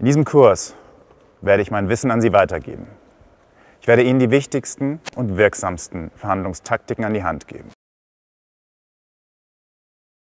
In diesem Kurs werde ich mein Wissen an Sie weitergeben. Ich werde Ihnen die wichtigsten und wirksamsten Verhandlungstaktiken an die Hand geben.